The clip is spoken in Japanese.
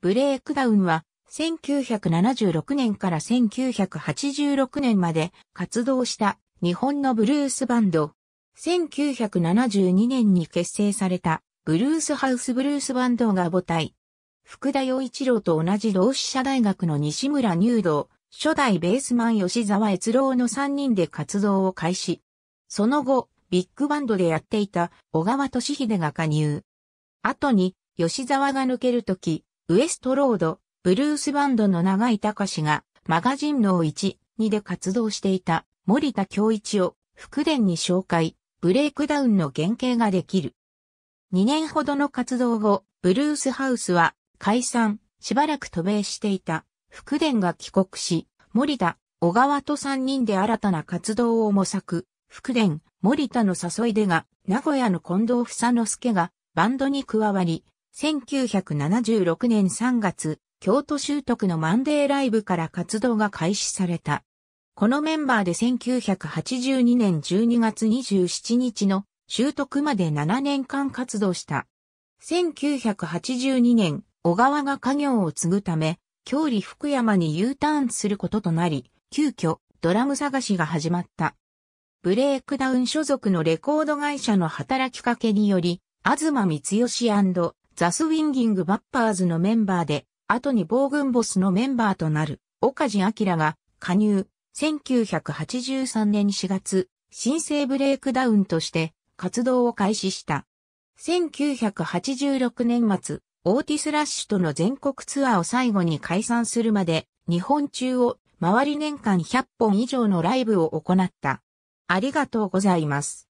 ブレイクダウンは1976年から1986年まで活動した日本のブルースバンド。1972年に結成されたブルースハウスブルースバンドが母体。福田洋一郎と同じ同志社大学の西村入道、初代ベースマン吉沢悦郎の3人で活動を開始。その後、ビッグバンドでやっていた小川敏秀が加入。後に、吉沢が抜けるとき、ウエストロード、ブルースバンドの長井隆が、マガジンの1、2で活動していた森田京一を福田に紹介、ブレイクダウンの原型ができる。2年ほどの活動後、ブルースハウスは解散、しばらく渡米していた福田が帰国し、森田、小川と3人で新たな活動を模索。福田、森田の誘いでが、名古屋の近藤房之助がバンドに加わり、1976年3月、京都習得のマンデーライブから活動が開始された。このメンバーで1982年12月27日の習得まで7年間活動した。1982年、小川が家業を継ぐため、郷里福山に U ターンすることとなり、急遽ドラム探しが始まった。ブレイクダウン所属のレコード会社の働きかけにより、東光義ザスウィンギングバッパーズのメンバーで、後に防軍ボスのメンバーとなる、岡地明が加入、1983年4月、新生ブレイクダウンとして活動を開始した。1986年末、オーティス・ラッシュとの全国ツアーを最後に解散するまで、日本中を回り年間100本以上のライブを行った。ありがとうございます。